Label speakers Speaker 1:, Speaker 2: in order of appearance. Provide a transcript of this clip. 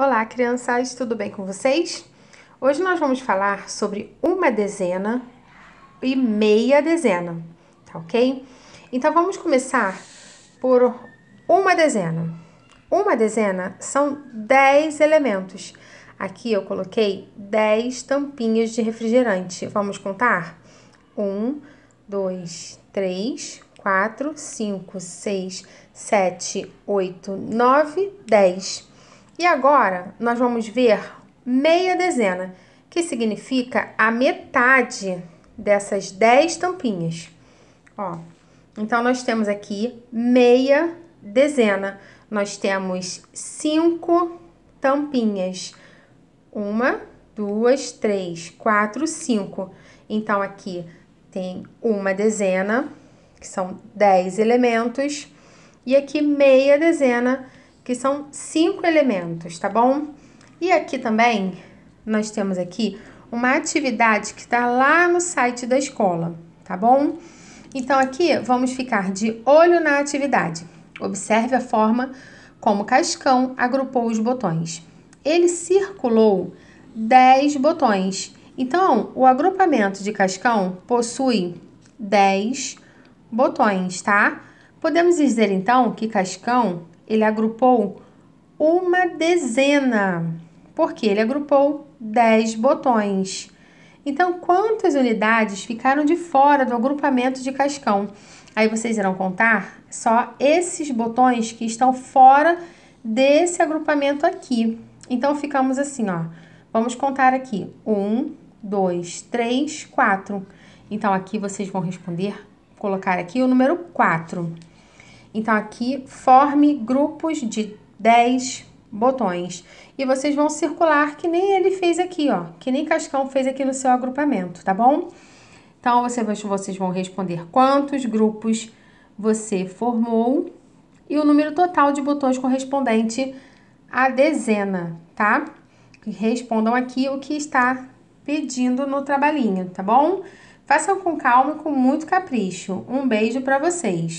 Speaker 1: Olá, crianças, tudo bem com vocês? Hoje nós vamos falar sobre uma dezena e meia dezena, tá ok? Então vamos começar por uma dezena. Uma dezena são 10 elementos. Aqui eu coloquei 10 tampinhas de refrigerante. Vamos contar? 1, 2, 3, 4, 5, 6, 7, 8, 9, 10. E agora nós vamos ver meia dezena, que significa a metade dessas 10 tampinhas. Ó, então nós temos aqui meia dezena. Nós temos cinco tampinhas. Uma, duas, três, quatro, cinco. Então aqui tem uma dezena, que são dez elementos, e aqui meia dezena, que são cinco elementos, tá bom? E aqui também nós temos aqui uma atividade que está lá no site da escola, tá bom? Então aqui vamos ficar de olho na atividade. Observe a forma como Cascão agrupou os botões. Ele circulou 10 botões. Então, o agrupamento de Cascão possui 10 botões, tá? Podemos dizer então que Cascão ele agrupou uma dezena, porque ele agrupou 10 botões. Então, quantas unidades ficaram de fora do agrupamento de cascão? Aí vocês irão contar só esses botões que estão fora desse agrupamento aqui. Então, ficamos assim, ó. Vamos contar aqui. Um, dois, três, quatro. Então, aqui vocês vão responder, colocar aqui o número quatro. Então, aqui, forme grupos de 10 botões. E vocês vão circular que nem ele fez aqui, ó. Que nem Cascão fez aqui no seu agrupamento, tá bom? Então, você, vocês vão responder quantos grupos você formou e o número total de botões correspondente à dezena, tá? Respondam aqui o que está pedindo no trabalhinho, tá bom? Façam com calma e com muito capricho. Um beijo para vocês.